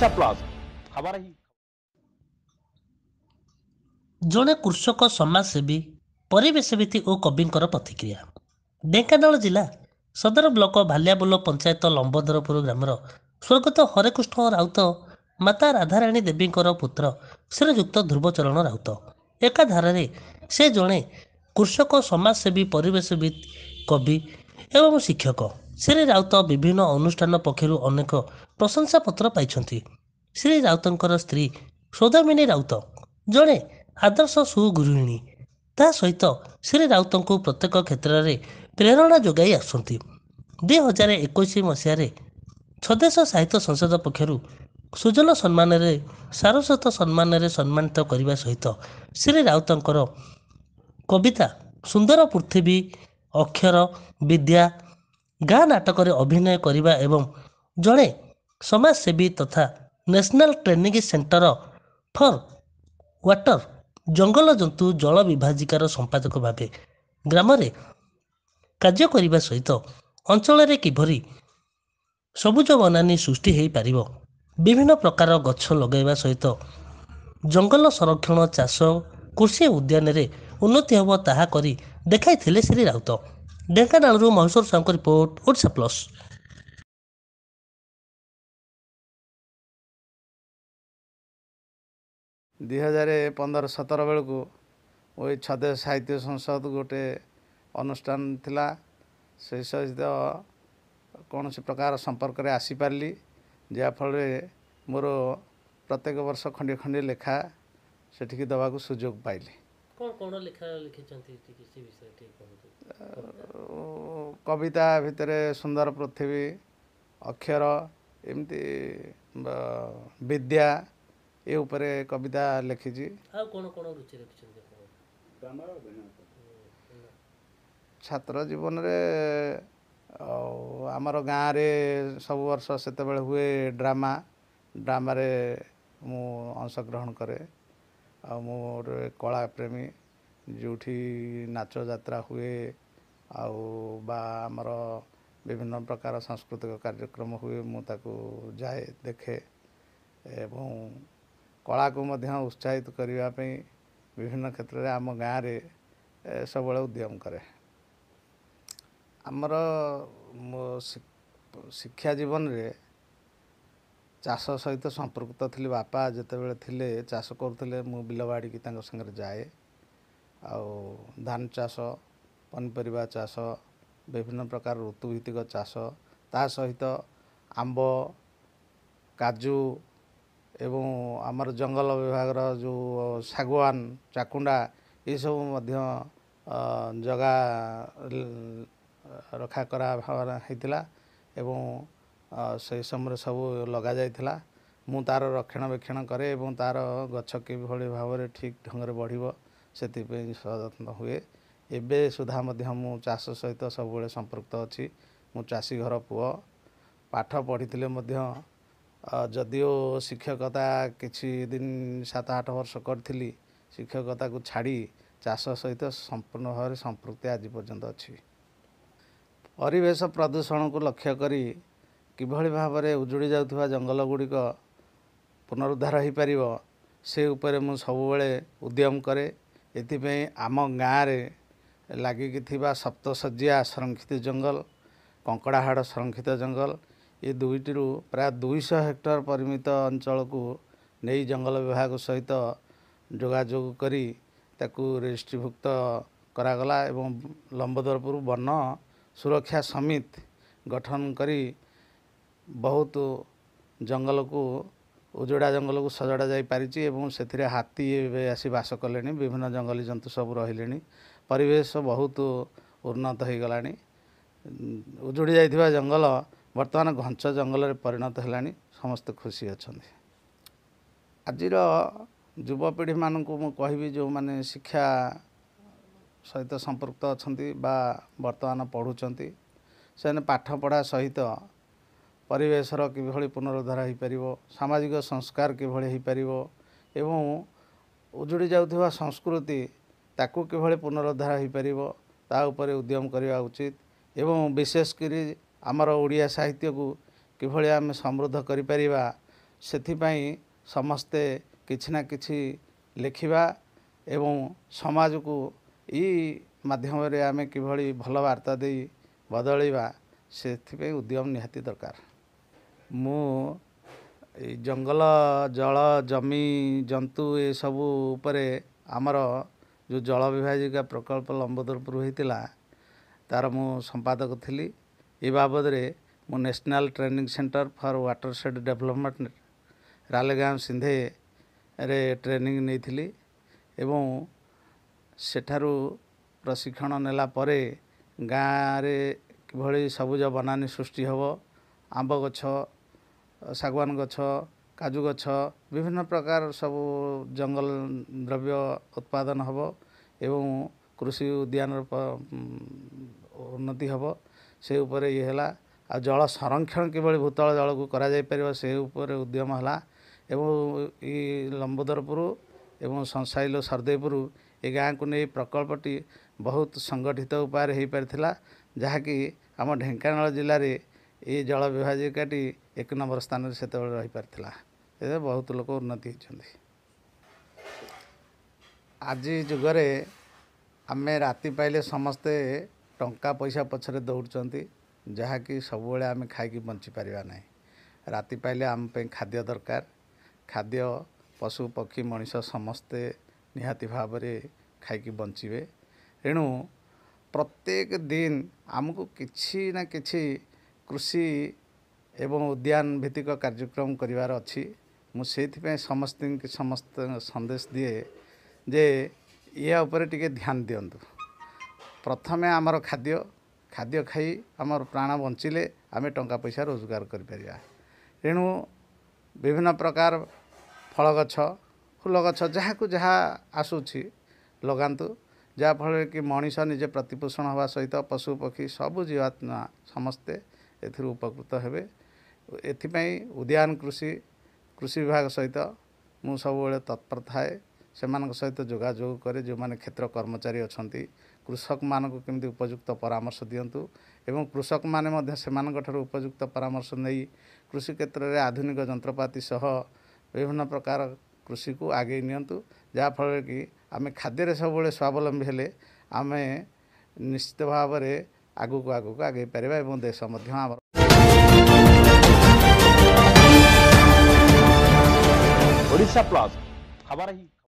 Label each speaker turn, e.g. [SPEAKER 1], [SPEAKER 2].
[SPEAKER 1] ଆଶା ପ୍ଲାଜ୍ ଜଣେ କୃଷକ ସମାଜସେବୀ ପରିବେଶବିତ ଓ କବିଙ୍କର ପ୍ରତିକ୍ରିୟା ଢେଙ୍କାନାଳ ଜିଲ୍ଲା ସଦର ବ୍ଲକ ଭାଲିଆବୁଲ ପଞ୍ଚାୟତ ଲମ୍ବଧରପୁର ଗ୍ରାମର ସ୍ୱର୍ଗତ ହରେକୃଷ୍ଣ ରାଉତ ମାତା ରାଧାରାଣୀ ଦେବୀଙ୍କର ପୁତ୍ର ଶ୍ରୀଯୁକ୍ତ ଧ୍ରୁବଚରଣ ରାଉତ ଏକାଧାରାରେ ସେ ଜଣେ କୃଷକ ସମାଜସେବୀ ପରିବେଶବିତ କବି ଏବଂ ଶିକ୍ଷକ ଶ୍ରୀ ରାଉତ ବିଭିନ୍ନ ଅନୁଷ୍ଠାନ ପକ୍ଷରୁ ଅନେକ ପ୍ରଶଂସାପତ୍ର ପାଇଛନ୍ତି ଶ୍ରୀ ରାଉତଙ୍କର ସ୍ତ୍ରୀ ସୌଦାମିନୀ ରାଉତ ଜଣେ ଆଦର୍ଶ ସୁଗୃହିଣୀ ତା ସହିତ ଶ୍ରୀ ରାଉତଙ୍କୁ ପ୍ରତ୍ୟେକ କ୍ଷେତ୍ରରେ ପ୍ରେରଣା ଯୋଗାଇ ଆସୁଛନ୍ତି ଦୁଇ ହଜାର ଏକୋଇଶ ମସିହାରେ ସ୍ୱଦେଶ ସାହିତ୍ୟ ସଂସଦ ପକ୍ଷରୁ ସୁଜନ ସମ୍ମାନରେ ସାରସ୍ୱତ ସମ୍ମାନରେ ସମ୍ମାନିତ କରିବା ସହିତ ଶ୍ରୀ ରାଉତଙ୍କର କବିତା ସୁନ୍ଦର ପୃଥିବୀ ଅକ୍ଷର ବିଦ୍ୟା ଗାଁ ନାଟକରେ ଅଭିନୟ କରିବା ଏବଂ ଜଣେ ସମାଜସେବୀ ତଥା national training centre for water ଜଙ୍ଗଲ ଜନ୍ତୁ ଜଳ ବିଭାଜିକାର ସମ୍ପାଦକ ଭାବେ ଗ୍ରାମରେ କାର୍ଯ୍ୟ କରିବା ସହିତ ଅଞ୍ଚଳରେ କିଭଳି ସବୁଜ ବନାନୀ ସୃଷ୍ଟି ହୋଇପାରିବ ବିଭିନ୍ନ ପ୍ରକାର ଗଛ ଲଗାଇବା ସହିତ ଜଙ୍ଗଲ ସଂରକ୍ଷଣ ଚାଷ କୃଷି ଉଦ୍ୟାନରେ ଉନ୍ନତି ହେବ ତାହା କରି ଦେଖାଇଥିଲେ ଶ୍ରୀ ରାଉତ ଢେଙ୍କାନାଳରୁ ମହେଶ୍ୱର ସାହୁଙ୍କ ରିପୋର୍ଟ ଓଡ଼ିଶା ପ୍ଲସ୍
[SPEAKER 2] ଦୁଇ ହଜାର ପନ୍ଦର ସତର ବେଳକୁ ଏଇ ଛଦେଶ ସାହିତ୍ୟ ସଂସଦ ଗୋଟେ ଅନୁଷ୍ଠାନ ଥିଲା ସେ ସହିତ କୌଣସି ପ୍ରକାର ସମ୍ପର୍କରେ ଆସିପାରିଲି ଯାହାଫଳରେ ମୋର ପ୍ରତ୍ୟେକ ବର୍ଷ ଖଣ୍ଡେ ଖଣ୍ଡେ ଲେଖା ସେଠିକି ଦେବାକୁ ସୁଯୋଗ ପାଇଲି କବିତା ଭିତରେ ସୁନ୍ଦର ପୃଥିବୀ ଅକ୍ଷର ଏମିତି ବିଦ୍ୟା ଏ ଉପରେ କବିତା ଲେଖିଛି
[SPEAKER 1] ଆଉ କ'ଣ କ'ଣ ରୁଚି ରଖିଛନ୍ତି
[SPEAKER 2] ଛାତ୍ର ଜୀବନରେ ଆଉ ଆମର ଗାଁରେ ସବୁ ବର୍ଷ ସେତେବେଳେ ହୁଏ ଡ୍ରାମା ଡ୍ରାମାରେ ମୁଁ ଅଂଶଗ୍ରହଣ କରେ ଆଉ ମୁଁ ଗୋଟେ କଳାପ୍ରେମୀ ଯେଉଁଠି ନାଚ ଯାତ୍ରା ହୁଏ ଆଉ ବା ଆମର ବିଭିନ୍ନ ପ୍ରକାର ସାଂସ୍କୃତିକ କାର୍ଯ୍ୟକ୍ରମ ହୁଏ ମୁଁ ତାକୁ ଯାଏ ଦେଖେ ଏବଂ କଳାକୁ ମଧ୍ୟ ଉତ୍ସାହିତ କରିବା ପାଇଁ ବିଭିନ୍ନ କ୍ଷେତ୍ରରେ ଆମ ଗାଁରେ ସବୁବେଳେ ଉଦ୍ୟମ କରେ ଆମର ଶିକ୍ଷା ଜୀବନରେ ଚାଷ ସହିତ ସମ୍ପୃକ୍ତ ଥିଲି ବାପା ଯେତେବେଳେ ଥିଲେ ଚାଷ କରୁଥିଲେ ମୁଁ ବିଲ ବାଡ଼ିକି ତାଙ୍କ ସାଙ୍ଗରେ ଯାଏ ଆଉ ଧାନ ଚାଷ ପନିପରିବା ଚାଷ ବିଭିନ୍ନ ପ୍ରକାର ଋତୁଭିତ୍ତିକ ଚାଷ ତା ସହିତ ଆମ୍ବ କାଜୁ ଏବଂ ଆମର ଜଙ୍ଗଲ ବିଭାଗର ଯେଉଁ ଶାଗୁଆନ ଚାକୁଣ୍ଡା ଏସବୁ ମଧ୍ୟ ଜଗା ରକ୍ଷା କରା ହେଇଥିଲା ଏବଂ ସେ ସମୟରେ ସବୁ ଲଗାଯାଇଥିଲା ମୁଁ ତା'ର ରକ୍ଷଣାବେକ୍ଷଣ କରେ ଏବଂ ତା'ର ଗଛ କିଭଳି ଭାବରେ ଠିକ୍ ଢଙ୍ଗରେ ବଢ଼ିବ ସେଥିପାଇଁ ସଯତ୍ନ ହୁଏ ଏବେ ସୁଦ୍ଧା ମଧ୍ୟ ମୁଁ ଚାଷ ସହିତ ସବୁବେଳେ ସମ୍ପୃକ୍ତ ଅଛି ମୁଁ ଚାଷୀ ଘର ପୁଅ ପାଠ ପଢ଼ିଥିଲେ ମଧ୍ୟ ଯଦିଓ ଶିକ୍ଷକତା କିଛି ଦିନ ସାତ ଆଠ ବର୍ଷ କରିଥିଲି ଶିକ୍ଷକତାକୁ ଛାଡ଼ି ଚାଷ ସହିତ ସମ୍ପୂର୍ଣ୍ଣ ଭାବରେ ସମ୍ପୃକ୍ତି ଆଜି ପର୍ଯ୍ୟନ୍ତ ଅଛି ପରିବେଶ ପ୍ରଦୂଷଣକୁ ଲକ୍ଷ୍ୟ କରି କିଭଳି ଭାବରେ ଉଜୁଡ଼ି ଯାଉଥିବା ଜଙ୍ଗଲ ଗୁଡ଼ିକ ପୁନରୁଦ୍ଧାର ହୋଇପାରିବ ସେ ଉପରେ ମୁଁ ସବୁବେଳେ ଉଦ୍ୟମ କରେ ଏଥିପାଇଁ ଆମ ଗାଁରେ ଲାଗିକି ଥିବା ସପ୍ତଶଯ୍ୟା ସଂରକ୍ଷିତ ଜଙ୍ଗଲ କଙ୍କଡ଼ାହାଡ଼ ସଂରକ୍ଷିତ ଜଙ୍ଗଲ ଏ ଦୁଇଟିରୁ ପ୍ରାୟ ଦୁଇଶହ ହେକ୍ଟର ପରିମିତ ଅଞ୍ଚଳକୁ ନେଇ ଜଙ୍ଗଲ ବିଭାଗ ସହିତ ଯୋଗାଯୋଗ କରି ତାକୁ ରେଜିଷ୍ଟ୍ରିଭୁକ୍ତ କରାଗଲା ଏବଂ ଲମ୍ବଦରପୁର ବନ ସୁରକ୍ଷା ସମିତି ଗଠନ କରି ବହୁତ ଜଙ୍ଗଲକୁ ଉଜୁଡ଼ା ଜଙ୍ଗଲକୁ ସଜଡ଼ା ଯାଇପାରିଛି ଏବଂ ସେଥିରେ ହାତୀ ଏବେ ଆସି ବାସ କଲେଣି ବିଭିନ୍ନ ଜଙ୍ଗଲୀ ଜନ୍ତୁ ସବୁ ରହିଲେଣି ପରିବେଶ ବହୁତ ଉନ୍ନତ ହୋଇଗଲାଣି ଉଜୁଡ଼ି ଯାଇଥିବା ଜଙ୍ଗଲ ବର୍ତ୍ତମାନ ଘଞ୍ଚ ଜଙ୍ଗଲରେ ପରିଣତ ହେଲାଣି ସମସ୍ତେ ଖୁସି ଅଛନ୍ତି ଆଜିର ଯୁବପିଢ଼ିମାନଙ୍କୁ ମୁଁ କହିବି ଯେଉଁମାନେ ଶିକ୍ଷା ସହିତ ସମ୍ପୃକ୍ତ ଅଛନ୍ତି ବା ବର୍ତ୍ତମାନ ପଢ଼ୁଛନ୍ତି ସେମାନେ ପାଠପଢ଼ା ସହିତ ପରିବେଶର କିଭଳି ପୁନରୁଦ୍ଧାର ହୋଇପାରିବ ସାମାଜିକ ସଂସ୍କାର କିଭଳି ହୋଇପାରିବ ଏବଂ ଉଜୁଡ଼ି ଯାଉଥିବା ସଂସ୍କୃତି ତାକୁ କିଭଳି ପୁନରୁଦ୍ଧାର ହୋଇପାରିବ ତା ଉପରେ ଉଦ୍ୟମ କରିବା ଉଚିତ ଏବଂ ବିଶେଷ କରି ଆମର ଓଡ଼ିଆ ସାହିତ୍ୟକୁ କିଭଳି ଆମେ ସମୃଦ୍ଧ କରିପାରିବା ସେଥିପାଇଁ ସମସ୍ତେ କିଛି ନା କିଛି ଲେଖିବା ଏବଂ ସମାଜକୁ ଏଇ ମାଧ୍ୟମରେ ଆମେ କିଭଳି ଭଲ ବାର୍ତ୍ତା ଦେଇ ବଦଳିବା ସେଥିପାଇଁ ଉଦ୍ୟମ ନିହାତି ଦରକାର ମୁଁ ଏଇ ଜଙ୍ଗଲ ଜଳ ଜମି ଜନ୍ତୁ ଏସବୁ ଉପରେ ଆମର ଯେଉଁ ଜଳ ବିଭାଜିକା ପ୍ରକଳ୍ପ ଲମ୍ବୋଦରପୁର ହୋଇଥିଲା ତା'ର ମୁଁ ସମ୍ପାଦକ ଥିଲି ଏ ବାବଦରେ ମୁଁ national training centre for watershed development ରାଲେଗାଁ ସିନ୍ଧେରେ ଟ୍ରେନିଂ ନେଇଥିଲି ଏବଂ ସେଠାରୁ ପ୍ରଶିକ୍ଷଣ ନେଲା ପରେ ଗାଁରେ କିଭଳି ସବୁଜ ବନାନୀ ସୃଷ୍ଟି ହେବ ଆମ୍ବ ଗଛ ଶାଗୁଆନ ଗଛ କାଜୁ ଗଛ ବିଭିନ୍ନ ପ୍ରକାର ସବୁ ଜଙ୍ଗଲ ଦ୍ରବ୍ୟ ଉତ୍ପାଦନ ହେବ ଏବଂ କୃଷି ଉଦ୍ୟାନର ଉନ୍ନତି ହେବ ସେ ଉପରେ ଇଏ ହେଲା ଆଉ ଜଳ ସଂରକ୍ଷଣ କିଭଳି ଭୂତଳ ଜଳକୁ କରାଯାଇପାରିବ ସେ ଉପରେ ଉଦ୍ୟମ ହେଲା ଏବଂ ଏଇ ଲମ୍ବୋଦରପୁର ଏବଂ ସଂସାଇଲ ସରଦେଇପୁର ଏ ଗାଁକୁ ନେଇ ପ୍ରକଳ୍ପଟି ବହୁତ ସଂଗଠିତ ଉପାୟରେ ହୋଇପାରିଥିଲା ଯାହାକି ଆମ ଢେଙ୍କାନାଳ ଜିଲ୍ଲାରେ ଏ ଜଳ ବିଭାଜିକାଟି ଏକ ନମ୍ବର ସ୍ଥାନରେ ସେତେବେଳେ ରହିପାରିଥିଲା ସେ ବହୁତ ଲୋକ ଉନ୍ନତି ହୋଇଛନ୍ତି ଆଜି ଯୁଗରେ ଆମେ ରାତି ପାଇଲେ ସମସ୍ତେ ଟଙ୍କା ପଇସା ପଛରେ ଦୌଡ଼ୁଛନ୍ତି ଯାହାକି ସବୁବେଳେ ଆମେ ଖାଇକି ବଞ୍ଚିପାରିବା ନାହିଁ ରାତି ପାଇଲେ ଆମ ପାଇଁ ଖାଦ୍ୟ ଦରକାର ଖାଦ୍ୟ ପଶୁ ପକ୍ଷୀ ମଣିଷ ସମସ୍ତେ ନିହାତି ଭାବରେ ଖାଇକି ବଞ୍ଚିବେ ଏଣୁ ପ୍ରତ୍ୟେକ ଦିନ ଆମକୁ କିଛି ନା କିଛି କୃଷି ଏବଂ ଉଦ୍ୟାନ ଭିତ୍ତିକ କାର୍ଯ୍ୟକ୍ରମ କରିବାର ଅଛି ମୁଁ ସେଇଥିପାଇଁ ସମସ୍ତଙ୍କୁ ସମସ୍ତ ସନ୍ଦେଶ ଦିଏ ଯେ ଏହା ଉପରେ ଟିକେ ଧ୍ୟାନ ଦିଅନ୍ତୁ ପ୍ରଥମେ ଆମର ଖାଦ୍ୟ ଖାଦ୍ୟ ଖାଇ ଆମର ପ୍ରାଣ ବଞ୍ଚିଲେ ଆମେ ଟଙ୍କା ପଇସା ରୋଜଗାର କରିପାରିବା ଏଣୁ ବିଭିନ୍ନ ପ୍ରକାର ଫଳ ଗଛ ଫୁଲ ଗଛ ଯାହାକୁ ଯାହା ଆସୁଛି ଲଗାନ୍ତୁ ଯାହାଫଳରେ କି ମଣିଷ ନିଜେ ପ୍ରତିପୋଷଣ ହେବା ସହିତ ପଶୁପକ୍ଷୀ ସବୁ ଜୀବାତ୍ମା ସମସ୍ତେ ଏଥିରୁ ଉପକୃତ ହେବେ ଏଥିପାଇଁ ଉଦ୍ୟାନ କୃଷି କୃଷି ବିଭାଗ ସହିତ ମୁଁ ସବୁବେଳେ ତତ୍ପର ଥାଏ ସେମାନଙ୍କ ସହିତ ଯୋଗାଯୋଗ କରି ଯେଉଁମାନେ କ୍ଷେତ୍ର କର୍ମଚାରୀ ଅଛନ୍ତି କୃଷକମାନଙ୍କୁ କେମିତି ଉପଯୁକ୍ତ ପରାମର୍ଶ ଦିଅନ୍ତୁ ଏବଂ କୃଷକମାନେ ମଧ୍ୟ ସେମାନଙ୍କଠାରୁ ଉପଯୁକ୍ତ ପରାମର୍ଶ ନେଇ କୃଷି କ୍ଷେତ୍ରରେ ଆଧୁନିକ ଯନ୍ତ୍ରପାତି ସହ ବିଭିନ୍ନ ପ୍ରକାର କୃଷିକୁ ଆଗେଇ ନିଅନ୍ତୁ ଯାହାଫଳରେ କି ଆମେ ଖାଦ୍ୟରେ ସବୁବେଳେ ସ୍ୱାବଲମ୍ବୀ ହେଲେ ଆମେ ନିଶ୍ଚିତ ଭାବରେ ଆଗକୁ ଆଗକୁ ଆଗେଇ ପାରିବା ଏବଂ ଦେଶ ମଧ୍ୟ ଆମର ଓଡ଼ିଶା ପ୍ଲସ୍ ଖବର ହିଁ